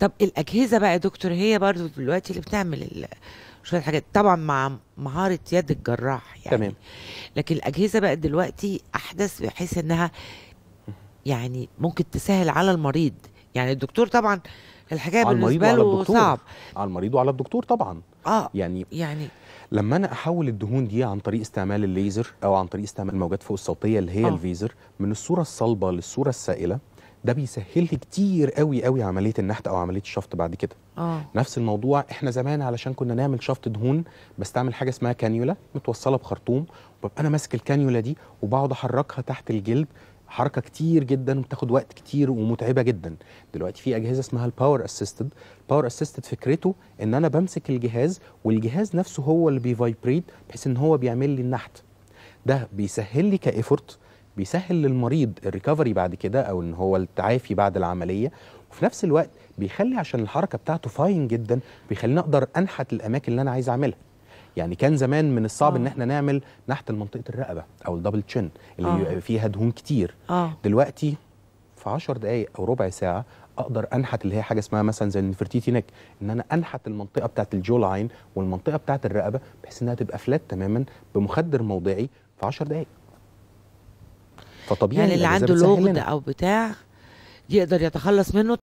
طب الأجهزة بقى يا دكتور هي برضو دلوقتي اللي بتعمل شوية حاجات طبعا مع مهارة يد الجراح يعني تمام لكن الأجهزة بقى دلوقتي أحدث بحيث إنها يعني ممكن تسهل على المريض يعني الدكتور طبعا الحكايه بالنسبه له صعب على المريض وعلى الدكتور طبعا اه يعني يعني لما انا احول الدهون دي عن طريق استعمال الليزر او عن طريق استعمال الموجات فوق الصوتيه اللي هي آه. الفيزر من الصوره الصلبه للصوره السائله ده بيسهل لي كتير قوي قوي عمليه النحت او عمليه الشفط بعد كده آه. نفس الموضوع احنا زمان علشان كنا نعمل شفط دهون بستعمل حاجه اسمها كانيولا متوصله بخرطوم وببقى انا ماسك الكانيولا دي وبقعد احركها تحت الجلد حركه كتير جدا وبتاخد وقت كتير ومتعبه جدا دلوقتي في اجهزه اسمها الباور اسيستد الباور اسيستد فكرته ان انا بمسك الجهاز والجهاز نفسه هو اللي بيفايبريت بحيث ان هو بيعمل لي النحت ده بيسهل لي كايفورت بيسهل للمريض الريكفري بعد كده او ان هو التعافي بعد العمليه وفي نفس الوقت بيخلي عشان الحركه بتاعته فاين جدا بيخليني اقدر انحت الاماكن اللي انا عايز اعملها يعني كان زمان من الصعب آه. ان احنا نعمل نحت لمنطقه الرقبه او الدبل تشين اللي آه. فيها دهون كتير آه. دلوقتي في 10 دقائق او ربع ساعه اقدر انحت اللي هي حاجه اسمها مثلا زي النفرتيتي نك ان انا انحت المنطقه بتاعت الجو لاين والمنطقه بتاعت الرقبه بحيث انها تبقى فلات تماما بمخدر موضعي في 10 دقائق فطبيعي يعني اللي يعني عنده لغد او بتاع يقدر يتخلص منه